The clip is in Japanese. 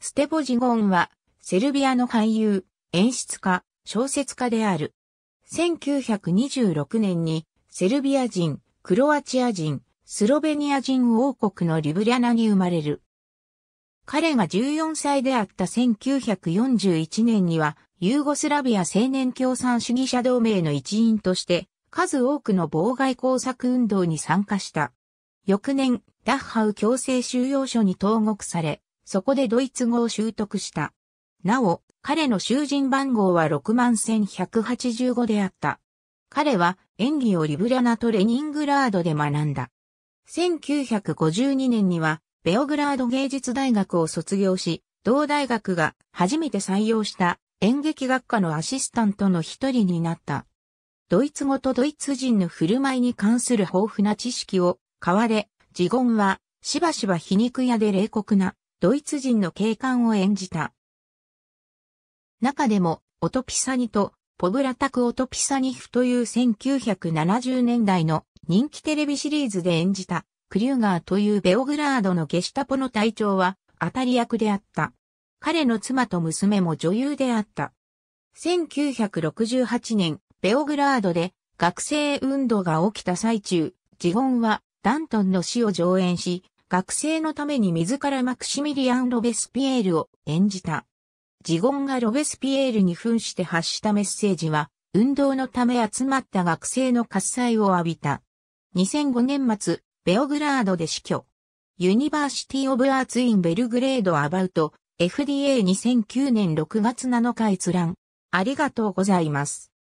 ステボジゴンは、セルビアの俳優、演出家、小説家である。1926年に、セルビア人、クロアチア人、スロベニア人王国のリブリャナに生まれる。彼が14歳であった1941年には、ユーゴスラビア青年共産主義者同盟の一員として、数多くの妨害工作運動に参加した。翌年、ダッハウ強制収容所に投獄され、そこでドイツ語を習得した。なお、彼の囚人番号は61185であった。彼は演技をリブラナとレニングラードで学んだ。1952年には、ベオグラード芸術大学を卒業し、同大学が初めて採用した演劇学科のアシスタントの一人になった。ドイツ語とドイツ人の振る舞いに関する豊富な知識を買われ、自言はしばしば皮肉屋で冷酷なドイツ人の警官を演じた。中でも、オトピサニと、ポブラタクオトピサニフという1970年代の人気テレビシリーズで演じた、クリューガーというベオグラードのゲシュタポの隊長は、当たり役であった。彼の妻と娘も女優であった。1968年、ベオグラードで学生運動が起きた最中、ジゴンはダントンの死を上演し、学生のために自らマクシミリアン・ロベスピエールを演じた。ジゴンがロベスピエールに扮して発したメッセージは、運動のため集まった学生の喝采を浴びた。2005年末、ベオグラードで死去。ユニバーシティ・オブ・アーツ・イン・ベルグレード・アバウト、FDA2009 年6月7日閲覧。ありがとうございます。